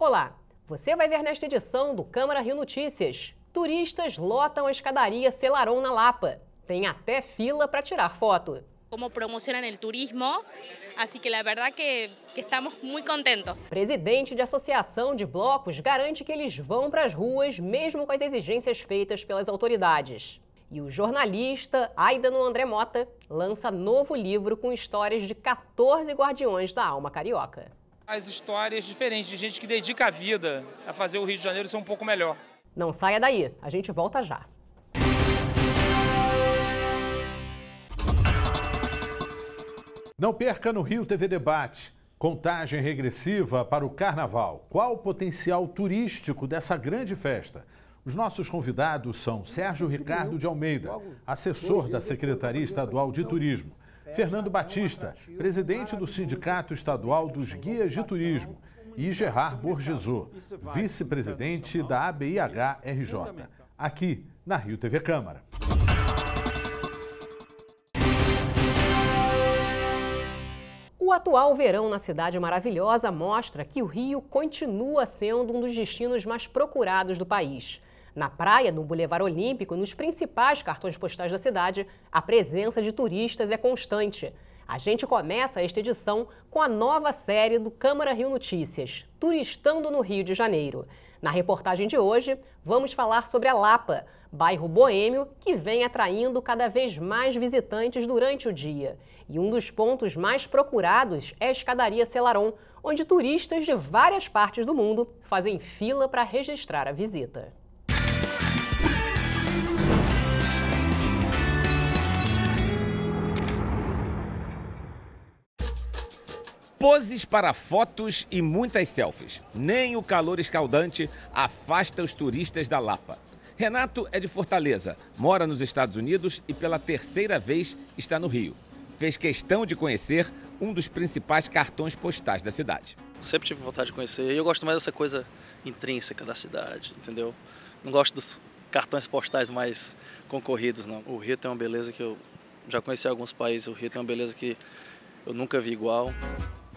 Olá, você vai ver nesta edição do Câmara Rio Notícias. Turistas lotam a escadaria Celaron na Lapa. Tem até fila para tirar foto. Como promocionam o turismo, assim que a verdade que, que estamos muito contentos. Presidente de associação de blocos garante que eles vão para as ruas mesmo com as exigências feitas pelas autoridades. E o jornalista Aidano André Mota lança novo livro com histórias de 14 guardiões da alma carioca. As histórias diferentes de gente que dedica a vida a fazer o Rio de Janeiro ser um pouco melhor. Não saia daí, a gente volta já. Não perca no Rio TV Debate. Contagem regressiva para o carnaval. Qual o potencial turístico dessa grande festa? Os nossos convidados são Sérgio Ricardo de Almeida, assessor da Secretaria Estadual de Turismo, Fernando Batista, presidente do Sindicato Estadual dos Guias de Turismo, e Gerard Borgesot, vice-presidente da ABIH-RJ, aqui na Rio TV Câmara. O atual verão na Cidade Maravilhosa mostra que o Rio continua sendo um dos destinos mais procurados do país. Na praia, no Boulevard Olímpico nos principais cartões postais da cidade, a presença de turistas é constante. A gente começa esta edição com a nova série do Câmara Rio Notícias, Turistando no Rio de Janeiro. Na reportagem de hoje, vamos falar sobre a Lapa, bairro boêmio que vem atraindo cada vez mais visitantes durante o dia. E um dos pontos mais procurados é a escadaria Celaron, onde turistas de várias partes do mundo fazem fila para registrar a visita. Poses para fotos e muitas selfies. Nem o calor escaldante afasta os turistas da Lapa. Renato é de Fortaleza, mora nos Estados Unidos e pela terceira vez está no Rio. Fez questão de conhecer um dos principais cartões postais da cidade. Sempre tive vontade de conhecer e eu gosto mais dessa coisa intrínseca da cidade, entendeu? Não gosto dos cartões postais mais concorridos, não. O Rio tem uma beleza que eu já conheci alguns países, o Rio tem uma beleza que eu nunca vi igual.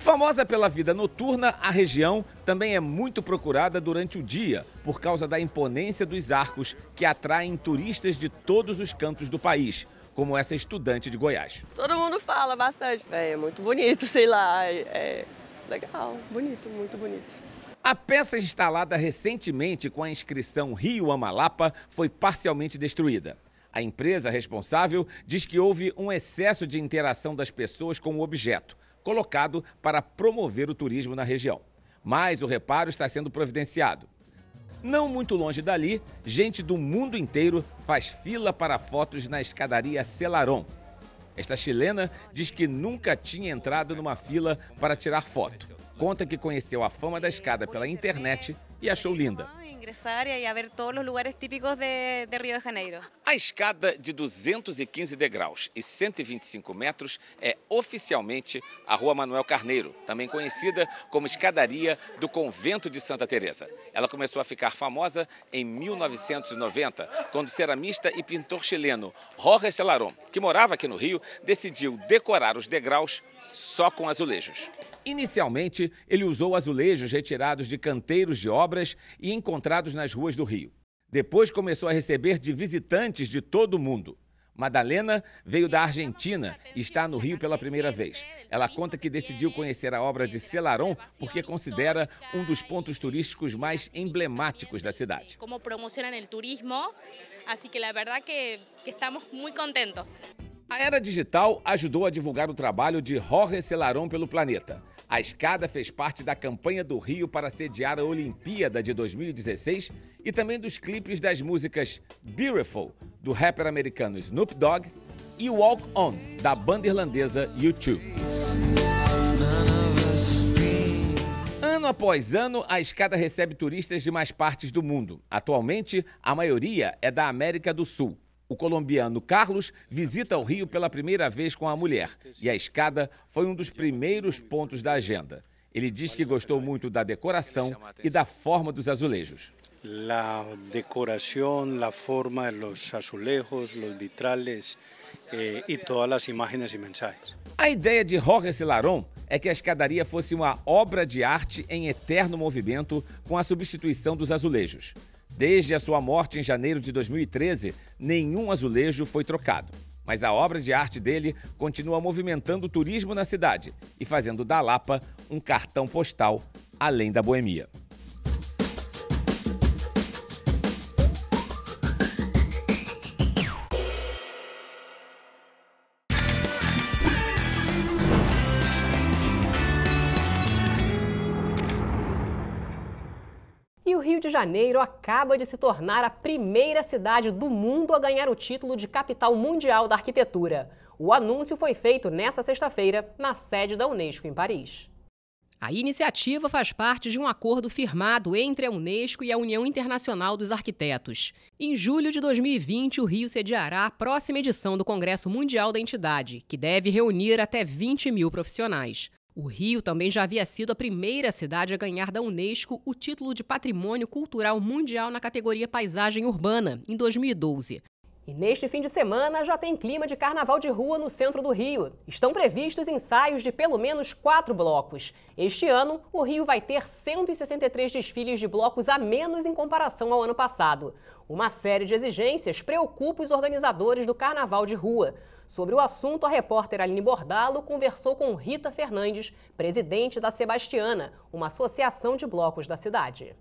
Famosa pela vida noturna, a região também é muito procurada durante o dia por causa da imponência dos arcos que atraem turistas de todos os cantos do país como essa estudante de Goiás. Todo mundo fala bastante, é, é muito bonito, sei lá, é, é legal, bonito, muito bonito. A peça instalada recentemente com a inscrição Rio Amalapa foi parcialmente destruída. A empresa responsável diz que houve um excesso de interação das pessoas com o objeto, colocado para promover o turismo na região. Mas o reparo está sendo providenciado. Não muito longe dali, gente do mundo inteiro faz fila para fotos na escadaria Celaron. Esta chilena diz que nunca tinha entrado numa fila para tirar foto. Conta que conheceu a fama da escada pela internet e achou linda ingresar e a ver todos os lugares típicos de, de Rio de Janeiro. A escada de 215 degraus e 125 metros é oficialmente a Rua Manuel Carneiro, também conhecida como Escadaria do Convento de Santa Teresa. Ela começou a ficar famosa em 1990, quando o ceramista e pintor chileno Jorge Celarón, que morava aqui no Rio, decidiu decorar os degraus só com azulejos. Inicialmente, ele usou azulejos retirados de canteiros de obras e encontrados nas ruas do Rio. Depois começou a receber de visitantes de todo o mundo. Madalena veio da Argentina e está no Rio pela primeira vez. Ela conta que decidiu conhecer a obra de Celaron porque considera um dos pontos turísticos mais emblemáticos da cidade. Como promocionam o turismo, assim que a verdade que, que estamos muito contentes. A era digital ajudou a divulgar o trabalho de Jorge Celaron pelo planeta. A escada fez parte da campanha do Rio para sediar a Olimpíada de 2016 e também dos clipes das músicas Beautiful, do rapper americano Snoop Dogg, e Walk On, da banda irlandesa U2. Ano após ano, a escada recebe turistas de mais partes do mundo. Atualmente, a maioria é da América do Sul. O colombiano Carlos visita o Rio pela primeira vez com a mulher e a escada foi um dos primeiros pontos da agenda. Ele diz que gostou muito da decoração e da forma dos azulejos. A decoração, a forma, os azulejos, os vitrales eh, e todas as imagens e mensagens. A ideia de Jorge Cilaron é que a escadaria fosse uma obra de arte em eterno movimento com a substituição dos azulejos. Desde a sua morte em janeiro de 2013, nenhum azulejo foi trocado. Mas a obra de arte dele continua movimentando o turismo na cidade e fazendo da Lapa um cartão postal além da boemia. Janeiro acaba de se tornar a primeira cidade do mundo a ganhar o título de Capital Mundial da Arquitetura. O anúncio foi feito nesta sexta-feira na sede da Unesco em Paris. A iniciativa faz parte de um acordo firmado entre a Unesco e a União Internacional dos Arquitetos. Em julho de 2020, o Rio sediará a próxima edição do Congresso Mundial da entidade, que deve reunir até 20 mil profissionais. O Rio também já havia sido a primeira cidade a ganhar da Unesco o título de Patrimônio Cultural Mundial na categoria Paisagem Urbana, em 2012. E neste fim de semana já tem clima de carnaval de rua no centro do Rio. Estão previstos ensaios de pelo menos quatro blocos. Este ano, o Rio vai ter 163 desfiles de blocos a menos em comparação ao ano passado. Uma série de exigências preocupa os organizadores do carnaval de rua. Sobre o assunto, a repórter Aline Bordalo conversou com Rita Fernandes, presidente da Sebastiana, uma associação de blocos da cidade.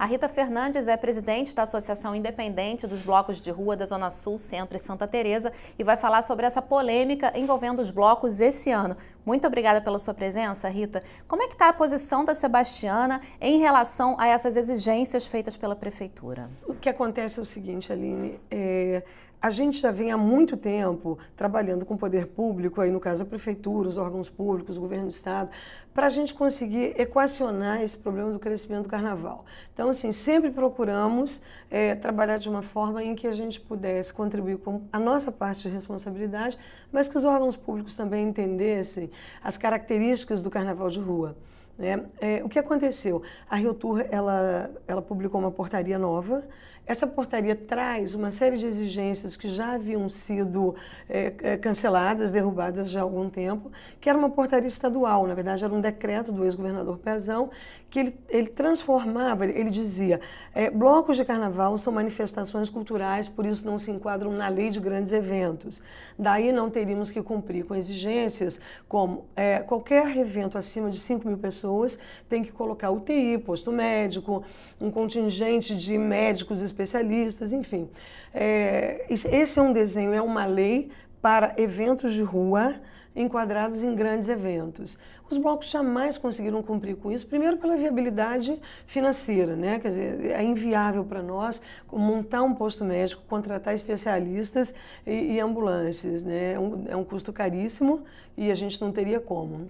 A Rita Fernandes é presidente da Associação Independente dos Blocos de Rua da Zona Sul, Centro e Santa Teresa e vai falar sobre essa polêmica envolvendo os blocos esse ano. Muito obrigada pela sua presença, Rita. Como é que está a posição da Sebastiana em relação a essas exigências feitas pela Prefeitura? O que acontece é o seguinte, Aline, é, a gente já vem há muito tempo trabalhando com o poder público, aí no caso a prefeitura, os órgãos públicos, o governo do estado, para a gente conseguir equacionar esse problema do crescimento do carnaval. Então, assim, sempre procuramos é, trabalhar de uma forma em que a gente pudesse contribuir com a nossa parte de responsabilidade, mas que os órgãos públicos também entendessem as características do carnaval de rua. Né? É, o que aconteceu? A Rio Tour ela, ela publicou uma portaria nova. Essa portaria traz uma série de exigências que já haviam sido é, é canceladas, derrubadas já há algum tempo, que era uma portaria estadual, na verdade era um decreto do ex-governador Pezão, que ele, ele transformava, ele dizia, é, blocos de carnaval são manifestações culturais, por isso não se enquadram na lei de grandes eventos. Daí não teríamos que cumprir com exigências como é, qualquer evento acima de 5 mil pessoas pessoas, tem que colocar UTI, posto médico, um contingente de médicos especialistas, enfim. É, esse é um desenho, é uma lei para eventos de rua enquadrados em grandes eventos. Os blocos jamais conseguiram cumprir com isso, primeiro pela viabilidade financeira, né? Quer dizer, é inviável para nós montar um posto médico, contratar especialistas e, e ambulâncias, né? É um, é um custo caríssimo e a gente não teria como.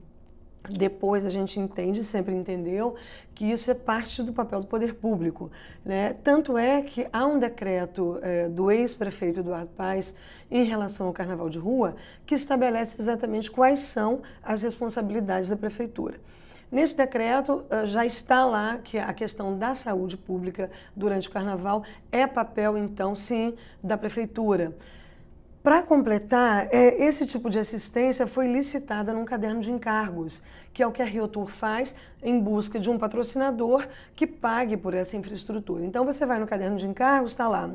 Depois a gente entende, sempre entendeu, que isso é parte do papel do poder público. Né? Tanto é que há um decreto é, do ex-prefeito Eduardo Paes em relação ao carnaval de rua que estabelece exatamente quais são as responsabilidades da prefeitura. Nesse decreto eh, já está lá que a questão da saúde pública durante o carnaval é papel, então, sim, da prefeitura. Para completar, é, esse tipo de assistência foi licitada num caderno de encargos, que é o que a Riotur faz em busca de um patrocinador que pague por essa infraestrutura. Então você vai no caderno de encargos, está lá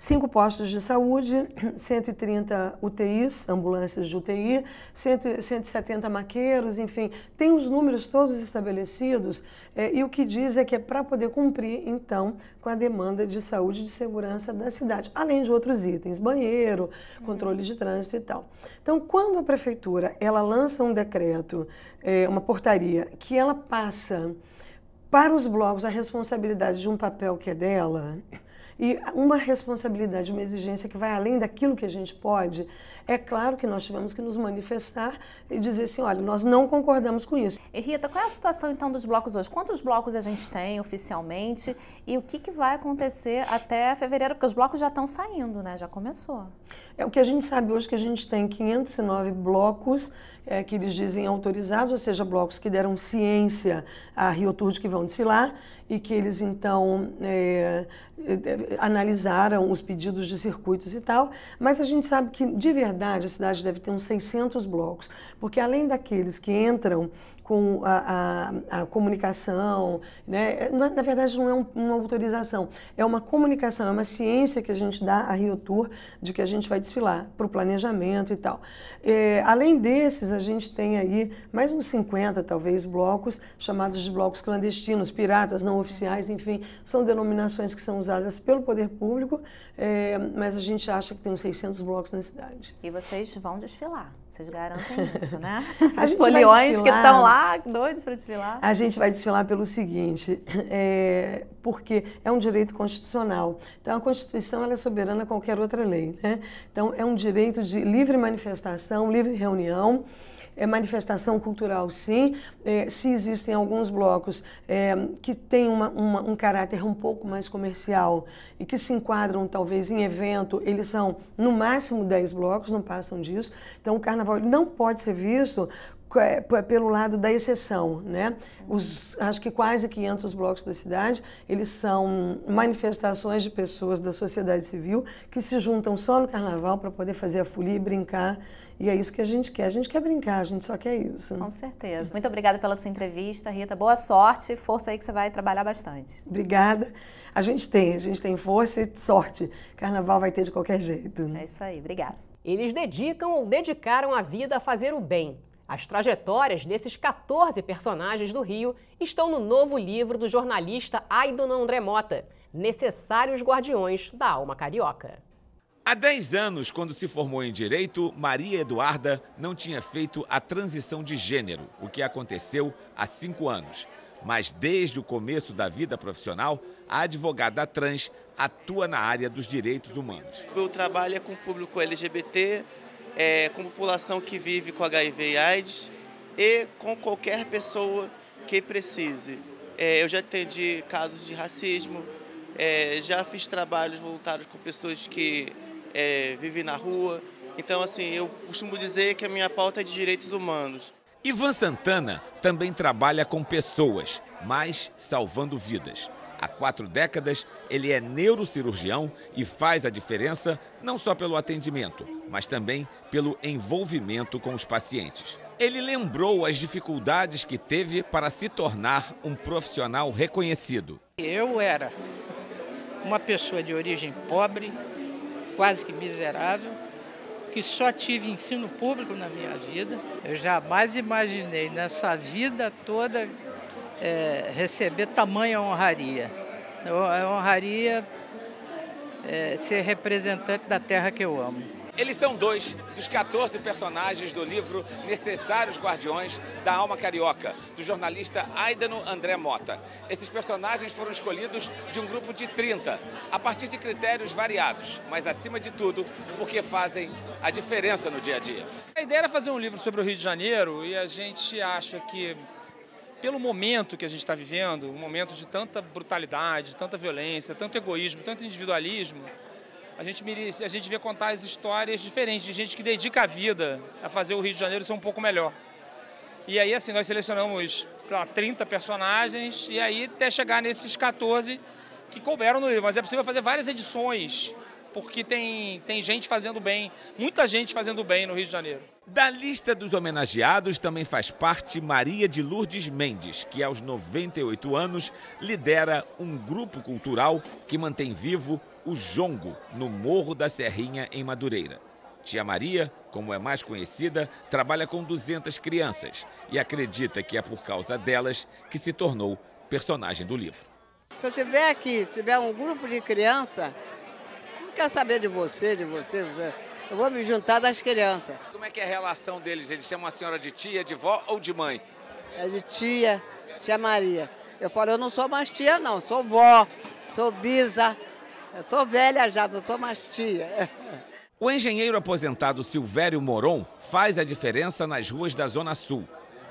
Cinco postos de saúde, 130 UTIs, ambulâncias de UTI, 170 maqueiros, enfim, tem os números todos estabelecidos é, e o que diz é que é para poder cumprir, então, com a demanda de saúde e de segurança da cidade, além de outros itens, banheiro, uhum. controle de trânsito e tal. Então, quando a prefeitura ela lança um decreto, é, uma portaria, que ela passa para os blocos a responsabilidade de um papel que é dela, e uma responsabilidade, uma exigência que vai além daquilo que a gente pode, é claro que nós tivemos que nos manifestar e dizer assim, olha, nós não concordamos com isso. E Rita, qual é a situação então dos blocos hoje? Quantos blocos a gente tem oficialmente e o que, que vai acontecer até fevereiro? Porque os blocos já estão saindo, né? Já começou. É o que a gente sabe hoje que a gente tem 509 blocos é, que eles dizem autorizados, ou seja, blocos que deram ciência a Rio Tour de que vão desfilar e que eles então é, é, analisaram os pedidos de circuitos e tal, mas a gente sabe que de verdade a cidade deve ter uns 600 blocos, porque além daqueles que entram com a, a, a comunicação, né, na, na, verdade não é um, uma autorização, é uma comunicação, é uma ciência que a gente dá a Rio Tour de que a gente vai desfilar para o planejamento e tal. É, além desses, a gente tem aí mais uns 50 talvez blocos chamados de blocos clandestinos, piratas, não oficiais, enfim, são denominações que são usadas pelo poder público, é, mas a gente acha que tem uns 600 blocos na cidade. E vocês vão desfilar, vocês garantem isso, né? Os foliões que estão lá, doidos para desfilar. A gente vai desfilar pelo seguinte, é, porque é um direito constitucional. Então, a Constituição é soberana a qualquer outra lei, né? Então, é um direito de livre manifestação, livre reunião, é manifestação cultural, sim. É, se existem alguns blocos é, que têm uma, uma, um caráter um pouco mais comercial e que se enquadram talvez em evento, eles são no máximo 10 blocos, não passam disso. Então o carnaval não pode ser visto é, pelo lado da exceção, né? Os, acho que quase 500 blocos da cidade, eles são manifestações de pessoas da sociedade civil que se juntam só no carnaval para poder fazer a folia e brincar. E é isso que a gente quer. A gente quer brincar, a gente só quer isso. Com certeza. Muito obrigada pela sua entrevista, Rita. Boa sorte, e força aí que você vai trabalhar bastante. Obrigada. A gente tem, a gente tem força e sorte. Carnaval vai ter de qualquer jeito. É isso aí, obrigada. Eles dedicam ou dedicaram a vida a fazer o bem as trajetórias desses 14 personagens do Rio estão no novo livro do jornalista Aidon André Mota, Necessários Guardiões da Alma Carioca. Há 10 anos, quando se formou em Direito, Maria Eduarda não tinha feito a transição de gênero, o que aconteceu há 5 anos. Mas desde o começo da vida profissional, a advogada trans atua na área dos direitos humanos. Meu trabalho é com o público LGBT, é, com população que vive com HIV e AIDS e com qualquer pessoa que precise. É, eu já atendi casos de racismo, é, já fiz trabalhos voluntários com pessoas que é, vivem na rua. Então, assim, eu costumo dizer que a minha pauta é de direitos humanos. Ivan Santana também trabalha com pessoas, mas salvando vidas. Há quatro décadas, ele é neurocirurgião e faz a diferença não só pelo atendimento, mas também pelo envolvimento com os pacientes. Ele lembrou as dificuldades que teve para se tornar um profissional reconhecido. Eu era uma pessoa de origem pobre, quase que miserável, que só tive ensino público na minha vida. Eu jamais imaginei nessa vida toda é, receber tamanha honraria. É, é honraria é, ser representante da terra que eu amo. Eles são dois dos 14 personagens do livro Necessários Guardiões da Alma Carioca, do jornalista Aidano André Mota. Esses personagens foram escolhidos de um grupo de 30, a partir de critérios variados, mas acima de tudo, porque fazem a diferença no dia a dia. A ideia era fazer um livro sobre o Rio de Janeiro e a gente acha que pelo momento que a gente está vivendo, um momento de tanta brutalidade, tanta violência, tanto egoísmo, tanto individualismo, a gente, a gente contar as histórias diferentes de gente que dedica a vida a fazer o Rio de Janeiro ser um pouco melhor. E aí, assim, nós selecionamos lá, 30 personagens e aí até chegar nesses 14 que couberam no livro. Mas é possível fazer várias edições, porque tem, tem gente fazendo bem, muita gente fazendo bem no Rio de Janeiro. Da lista dos homenageados também faz parte Maria de Lourdes Mendes, que aos 98 anos lidera um grupo cultural que mantém vivo o jongo no Morro da Serrinha, em Madureira. Tia Maria, como é mais conhecida, trabalha com 200 crianças e acredita que é por causa delas que se tornou personagem do livro. Se eu estiver aqui, tiver um grupo de criança, não quer saber de você, de você, de você eu vou me juntar das crianças. Como é que é a relação deles? Eles chamam a senhora de tia, de vó ou de mãe? É de tia, tia Maria. Eu falo, eu não sou mais tia não, sou vó, sou bisa. Eu tô velha já, não sou mais tia. O engenheiro aposentado Silvério Moron faz a diferença nas ruas da Zona Sul.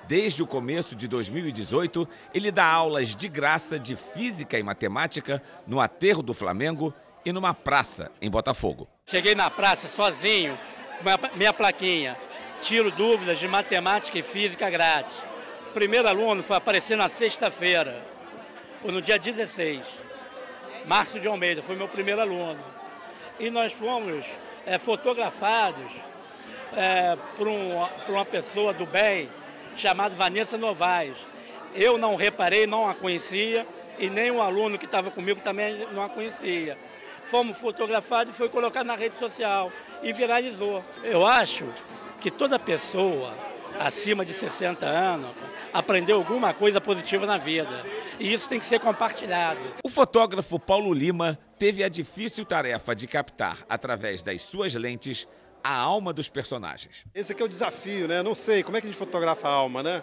Desde o começo de 2018, ele dá aulas de graça de física e matemática no aterro do Flamengo e numa praça em Botafogo. Cheguei na praça sozinho, com minha plaquinha. Tiro dúvidas de matemática e física grátis. O primeiro aluno foi aparecer na sexta-feira, no dia 16. Márcio de Almeida foi meu primeiro aluno. E nós fomos é, fotografados é, por, um, por uma pessoa do bem chamada Vanessa Novaes. Eu não reparei, não a conhecia, e nem o aluno que estava comigo também não a conhecia fomos fotografados e foi colocado na rede social e viralizou. Eu acho que toda pessoa acima de 60 anos aprendeu alguma coisa positiva na vida. E isso tem que ser compartilhado. O fotógrafo Paulo Lima teve a difícil tarefa de captar, através das suas lentes, a alma dos personagens. Esse aqui é o desafio, né? Não sei, como é que a gente fotografa a alma, né?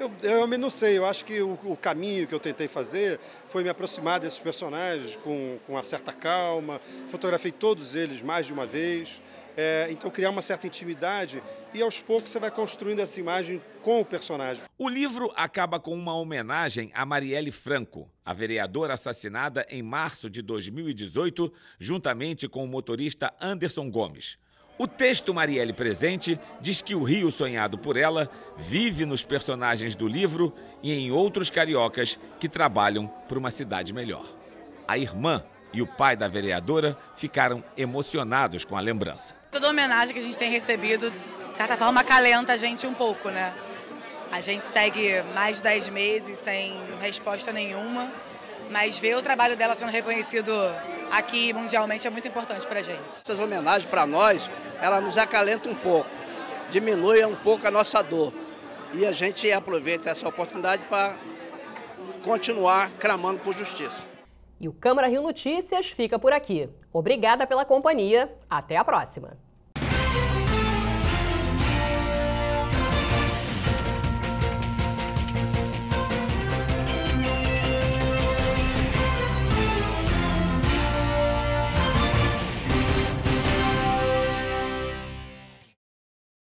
Eu, eu não sei, eu acho que o, o, caminho que eu tentei fazer foi me aproximar desses personagens com, com uma certa calma, fotografei todos eles mais de uma vez, é, então criar uma certa intimidade e aos poucos você vai construindo essa imagem com o personagem. O livro acaba com uma homenagem a Marielle Franco, a vereadora assassinada em março de 2018, juntamente com o motorista Anderson Gomes. O texto Marielle Presente diz que o Rio sonhado por ela vive nos personagens do livro e em outros cariocas que trabalham por uma cidade melhor. A irmã e o pai da vereadora ficaram emocionados com a lembrança. Toda a homenagem que a gente tem recebido, de certa forma, acalenta a gente um pouco, né? A gente segue mais de 10 meses sem resposta nenhuma, mas ver o trabalho dela sendo reconhecido aqui mundialmente é muito importante para a gente. Essas homenagens para nós ela nos acalenta um pouco, diminui um pouco a nossa dor. E a gente aproveita essa oportunidade para continuar clamando por justiça. E o Câmara Rio Notícias fica por aqui. Obrigada pela companhia. Até a próxima.